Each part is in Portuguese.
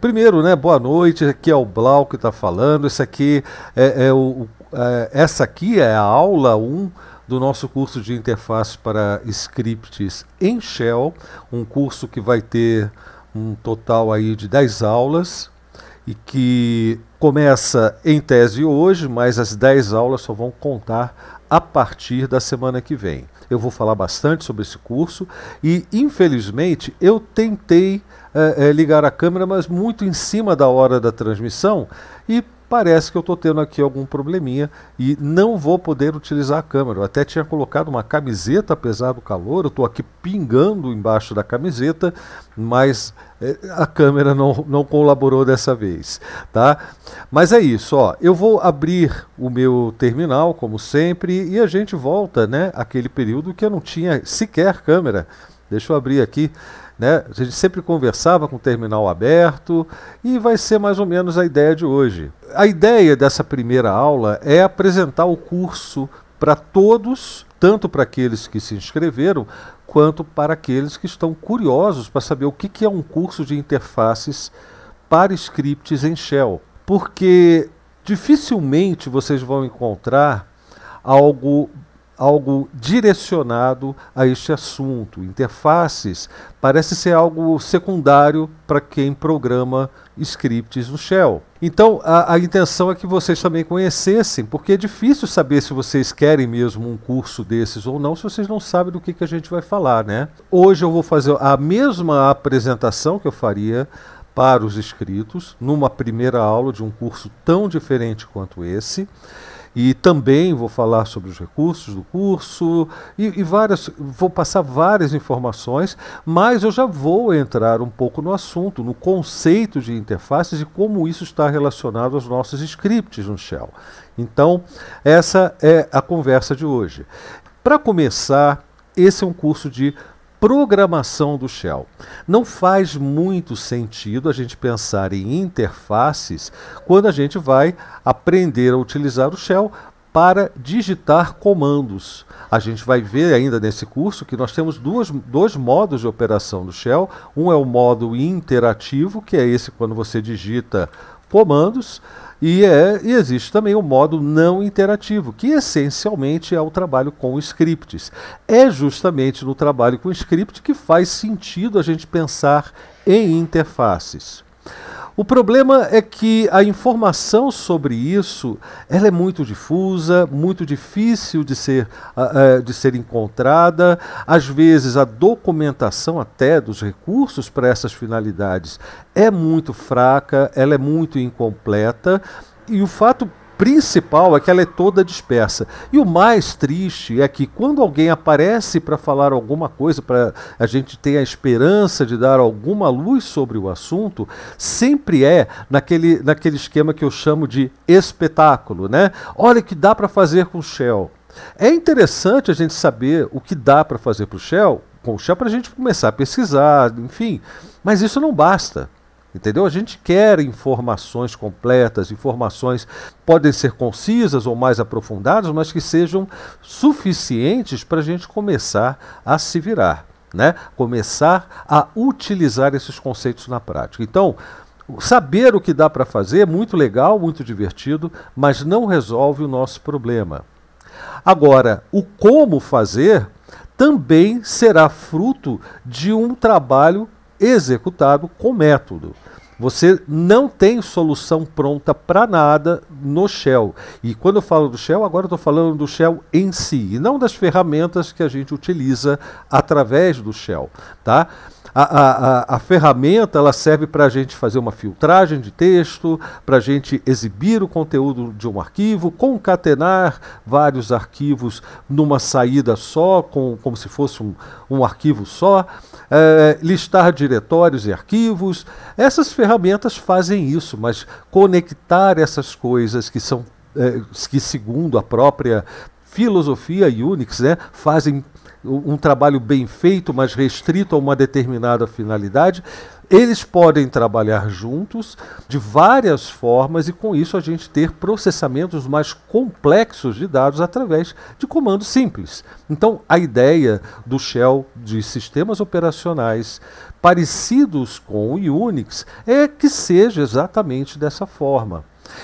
Primeiro, né, boa noite, aqui é o Blau que está falando, esse aqui é, é o, é, essa aqui é a aula 1 do nosso curso de interface para scripts em Shell, um curso que vai ter um total aí de 10 aulas e que começa em tese hoje, mas as 10 aulas só vão contar a partir da semana que vem eu vou falar bastante sobre esse curso. E, infelizmente, eu tentei é, é, ligar a câmera, mas muito em cima da hora da transmissão e parece que eu estou tendo aqui algum probleminha e não vou poder utilizar a câmera. Eu até tinha colocado uma camiseta, apesar do calor, eu estou aqui pingando embaixo da camiseta, mas é, a câmera não, não colaborou dessa vez, tá? Mas é isso, ó. Eu vou abrir o meu terminal, como sempre, e a gente volta, né, aquele período que eu não tinha sequer câmera. Deixa eu abrir aqui. Né? A gente sempre conversava com o terminal aberto e vai ser mais ou menos a ideia de hoje. A ideia dessa primeira aula é apresentar o curso para todos, tanto para aqueles que se inscreveram, quanto para aqueles que estão curiosos para saber o que, que é um curso de interfaces para scripts em Shell. Porque dificilmente vocês vão encontrar algo algo direcionado a este assunto. Interfaces parece ser algo secundário para quem programa scripts no Shell. Então, a, a, intenção é que vocês também conhecessem, porque é difícil saber se vocês querem mesmo um curso desses ou não, se vocês não sabem do que, que a gente vai falar, né? Hoje eu vou fazer a mesma apresentação que eu faria para os inscritos, numa primeira aula de um curso tão diferente quanto esse. E também vou falar sobre os recursos do curso e, e várias, vou passar várias informações, mas eu já vou entrar um pouco no assunto, no conceito de interfaces e como isso está relacionado aos nossos scripts no Shell. Então, essa é a conversa de hoje. Para começar, esse é um curso de programação do Shell. Não faz muito sentido a gente pensar em interfaces quando a gente vai aprender a utilizar o Shell para digitar comandos. A gente vai ver ainda nesse curso que nós temos duas, dois modos de operação do Shell. Um é o modo interativo, que é esse quando você digita comandos. E, é, e, existe também o modo não interativo, que essencialmente é o trabalho com scripts. É justamente no trabalho com script que faz sentido a gente pensar em interfaces. O problema é que a informação sobre isso ela é muito difusa, muito difícil de ser, uh, de ser encontrada. Às vezes, a documentação até dos recursos para essas finalidades é muito fraca, ela é muito incompleta. E o fato principal é que ela é toda dispersa. E o mais triste é que quando alguém aparece para falar alguma coisa, para a gente ter a esperança de dar alguma luz sobre o assunto, sempre é naquele, naquele esquema que eu chamo de espetáculo, né? Olha que dá para fazer com o Shell. É interessante a gente saber o que dá para fazer para o Shell, com o Shell para a gente começar a pesquisar, enfim, mas isso não basta. Entendeu? A gente quer informações completas, informações podem ser concisas ou mais aprofundadas, mas que sejam suficientes para a gente começar a se virar, né? começar a utilizar esses conceitos na prática. Então, saber o que dá para fazer é muito legal, muito divertido, mas não resolve o nosso problema. Agora, o como fazer também será fruto de um trabalho executado com método. Você não tem solução pronta para nada no Shell. E quando eu falo do Shell, agora estou falando do Shell em si, e não das ferramentas que a gente utiliza através do Shell. Tá? A, a, a, ferramenta ela serve para a gente fazer uma filtragem de texto, para a gente exibir o conteúdo de um arquivo, concatenar vários arquivos numa saída só, com, como se fosse um, um arquivo só, é, listar diretórios e arquivos. Essas ferramentas fazem isso, mas conectar essas coisas que são é, que segundo a própria filosofia e Unix né, fazem um trabalho bem feito, mas restrito a uma determinada finalidade, eles podem trabalhar juntos de várias formas e com isso a gente ter processamentos mais complexos de dados através de comandos simples. Então, a ideia do shell de sistemas operacionais parecidos com o Unix é que seja exatamente dessa forma.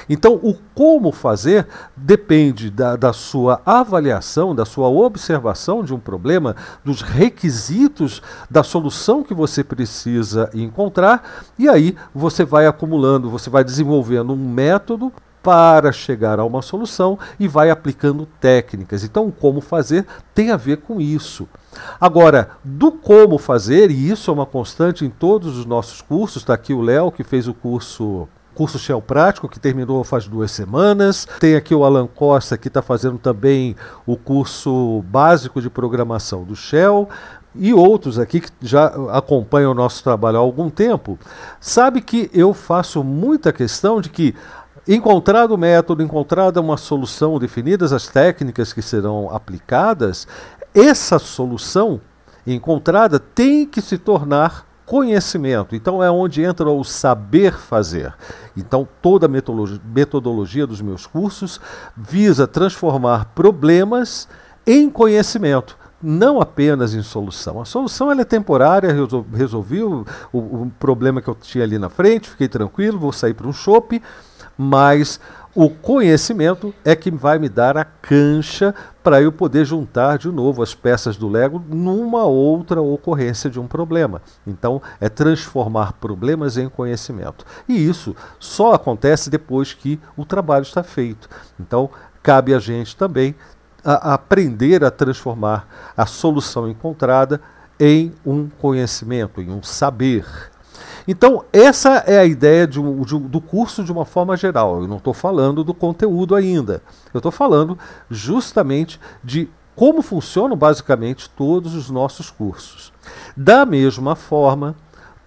Então, o como fazer depende da, da sua avaliação, da sua observação de um problema, dos requisitos da solução que você precisa encontrar, e aí você vai acumulando, você vai desenvolvendo um método para chegar a uma solução e vai aplicando técnicas. Então, como fazer tem a ver com isso. Agora, do como fazer, e isso é uma constante em todos os nossos cursos, está aqui o Léo que fez o curso curso Shell Prático, que terminou faz duas semanas. Tem aqui o Alan Costa, que está fazendo também o curso básico de programação do Shell e outros aqui que já acompanham o nosso trabalho há algum tempo, sabe que eu faço muita questão de que encontrado o método, encontrada uma solução, definidas as técnicas que serão aplicadas, essa solução encontrada tem que se tornar conhecimento. Então é onde entra o saber fazer. Então toda a metodologia dos meus cursos visa transformar problemas em conhecimento não apenas em solução. A solução é temporária, resolvi o, o, o, problema que eu tinha ali na frente, fiquei tranquilo, vou sair para um shopping mas o conhecimento é que vai me dar a cancha para eu poder juntar de novo as peças do Lego numa outra ocorrência de um problema. Então, é transformar problemas em conhecimento. E isso só acontece depois que o trabalho está feito. Então, cabe a gente também a aprender a transformar a solução encontrada em um conhecimento, em um saber. Então, essa é a ideia de, de, do curso de uma forma geral. Eu não estou falando do conteúdo ainda. Eu estou falando justamente de como funcionam basicamente todos os nossos cursos. Da mesma forma,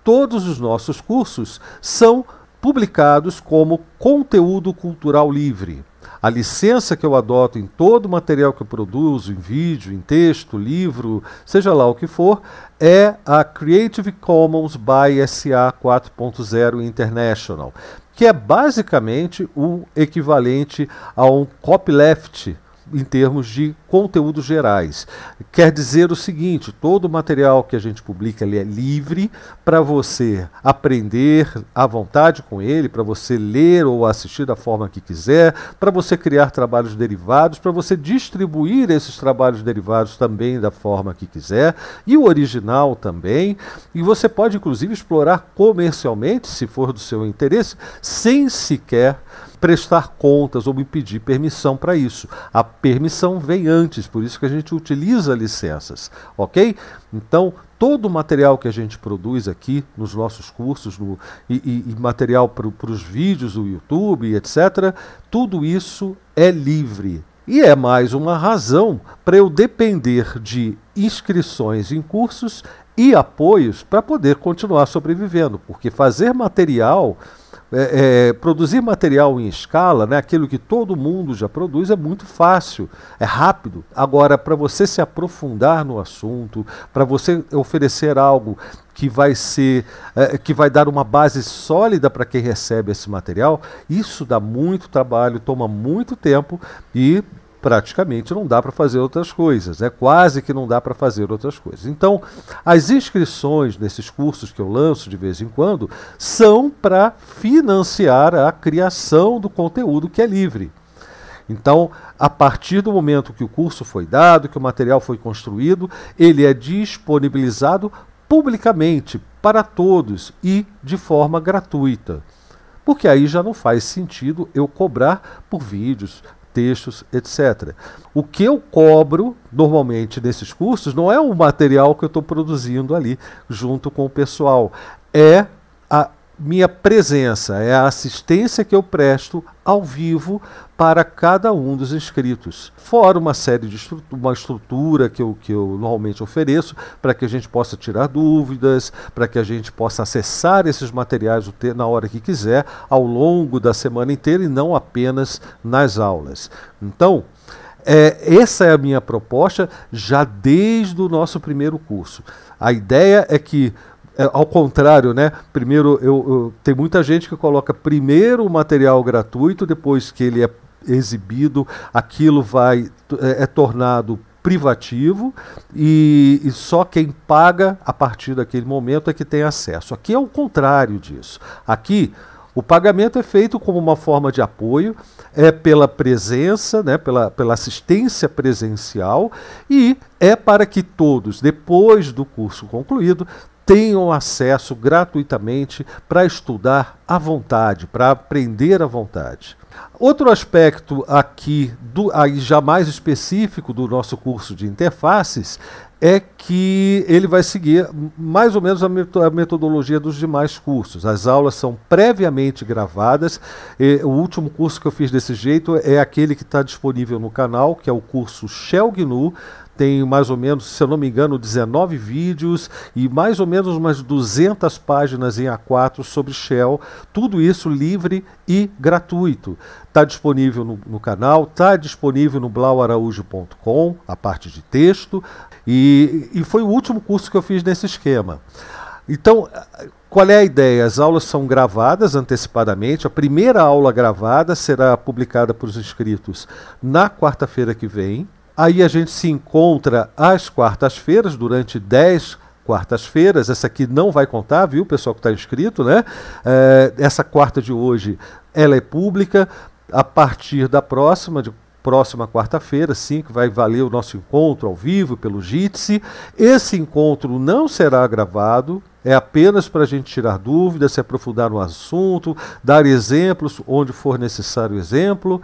todos os nossos cursos são publicados como conteúdo cultural livre a licença que eu adoto em todo o material que eu produzo, em vídeo, em texto, livro, seja lá o que for, é a Creative Commons by SA 4.0 International, que é basicamente o equivalente a um copyleft em termos de conteúdos gerais. Quer dizer o seguinte: todo o material que a gente publica ele é livre para você aprender à vontade com ele, para você ler ou assistir da forma que quiser, para você criar trabalhos derivados, para você distribuir esses trabalhos derivados também da forma que quiser, e o original também. E você pode, inclusive, explorar comercialmente, se for do seu interesse, sem sequer prestar contas ou me pedir permissão para isso. A permissão vem antes, por isso que a gente utiliza licenças, ok? Então, todo o material que a gente produz aqui nos nossos cursos no, e, e, e, material para os vídeos do YouTube, etc., tudo isso é livre. E é mais uma razão para eu depender de inscrições em cursos e apoios para poder continuar sobrevivendo, porque fazer material é, é, produzir material em escala, né, aquilo que todo mundo já produz, é muito fácil, é rápido. Agora, para você se aprofundar no assunto, para você oferecer algo que vai ser, é, que vai dar uma base sólida para quem recebe esse material, isso dá muito trabalho, toma muito tempo e praticamente não dá para fazer outras coisas, é quase que não dá para fazer outras coisas. Então, as inscrições nesses cursos que eu lanço de vez em quando são para financiar a criação do conteúdo que é livre. Então, a partir do momento que o curso foi dado, que o material foi construído, ele é disponibilizado publicamente para todos e de forma gratuita porque aí já não faz sentido eu cobrar por vídeos, textos, etc. O que eu cobro normalmente nesses cursos não é o material que eu estou produzindo ali junto com o pessoal, é a minha presença, é a assistência que eu presto ao vivo para cada um dos inscritos. Fora uma série de estrutura, uma estrutura que eu, que eu normalmente ofereço para que a gente possa tirar dúvidas, para que a gente possa acessar esses materiais na hora que quiser, ao longo da semana inteira e não apenas nas aulas. Então, é, essa é a minha proposta já desde o nosso primeiro curso. A ideia é que é, ao contrário, né? Primeiro, eu, eu, tem muita gente que coloca primeiro o material gratuito, depois que ele é exibido, aquilo vai é, é tornado privativo e, e, só quem paga a partir daquele momento é que tem acesso. Aqui é o contrário disso. Aqui o pagamento é feito como uma forma de apoio, é pela presença, né, pela, pela assistência presencial e é para que todos, depois do curso concluído, tenham acesso gratuitamente para estudar à vontade, para aprender à vontade. Outro aspecto aqui, do, aí já mais específico do nosso curso de interfaces, é que ele vai seguir mais ou menos a metodologia dos demais cursos. As aulas são previamente gravadas. E, o último curso que eu fiz desse jeito é aquele que está disponível no canal, que é o curso Shell GNU tem mais ou menos, se eu não me engano, 19 vídeos e mais ou menos umas 200 páginas em A4 sobre Shell, tudo isso livre e gratuito. Está disponível no, no canal, está disponível no blauaraújo.com, a parte de texto, e, e foi o último curso que eu fiz nesse esquema. Então, qual é a ideia? As aulas são gravadas antecipadamente. A primeira aula gravada será publicada para os inscritos na quarta-feira que vem, Aí a gente se encontra às quartas-feiras, durante 10 quartas-feiras. Essa aqui não vai contar, viu, pessoal que está inscrito, né? É, essa quarta de hoje, ela é pública. A partir da próxima, de próxima quarta-feira, sim, que vai valer o nosso encontro ao vivo pelo Jitsi. Esse encontro não será gravado, é apenas para a gente tirar dúvidas, se aprofundar no assunto, dar exemplos onde for necessário exemplo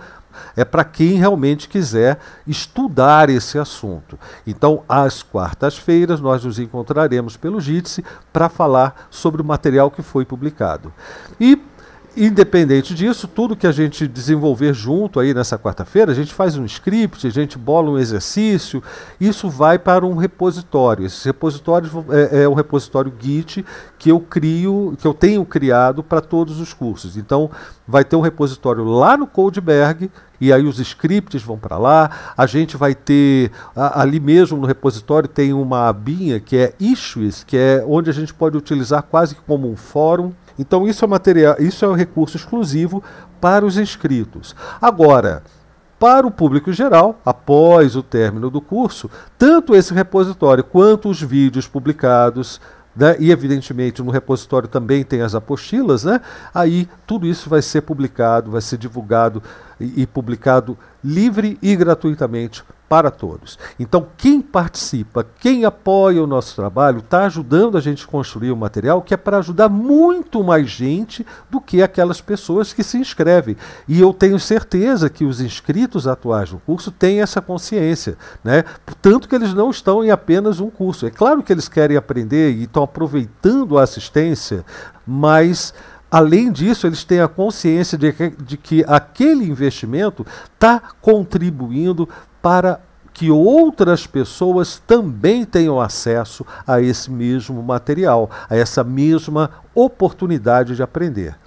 é para quem realmente quiser estudar esse assunto. Então, às quartas-feiras, nós nos encontraremos pelo JITSE para falar sobre o material que foi publicado. E independente disso, tudo que a gente desenvolver junto aí nessa quarta-feira, a gente faz um script, a gente bola um exercício, isso vai para um repositório. Esse repositório é, é um repositório Git que eu crio, que eu tenho criado para todos os cursos. Então, vai ter um repositório lá no Codeberg e aí os scripts vão para lá. A gente vai ter a, ali mesmo no repositório tem uma abinha que é issues, que é onde a gente pode utilizar quase como um fórum então isso é material, isso é um recurso exclusivo para os inscritos. Agora, para o público geral, após o término do curso, tanto esse repositório quanto os vídeos publicados né? e evidentemente no repositório também tem as apostilas, né? aí tudo isso vai ser publicado, vai ser divulgado e, e publicado livre e gratuitamente para todos. Então, quem participa, quem apoia o nosso trabalho, está ajudando a gente construir um material que é para ajudar muito mais gente do que aquelas pessoas que se inscrevem. E eu tenho certeza que os inscritos atuais do curso têm essa consciência, né? Tanto que eles não estão em apenas um curso. É claro que eles querem aprender e estão aproveitando a assistência, mas Além disso, eles têm a consciência de que, de que aquele investimento está contribuindo para que outras pessoas também tenham acesso a esse mesmo material, a essa mesma oportunidade de aprender.